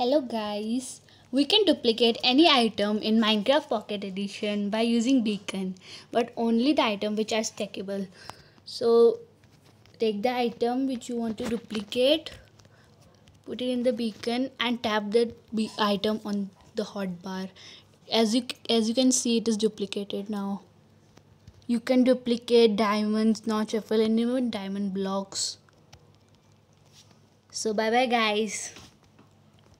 Hello guys, we can duplicate any item in Minecraft Pocket Edition by using beacon but only the item which are stackable. So take the item which you want to duplicate, put it in the beacon and tap the item on the hotbar. As you, as you can see it is duplicated now. You can duplicate diamonds, not apple and even diamond blocks. So bye bye guys.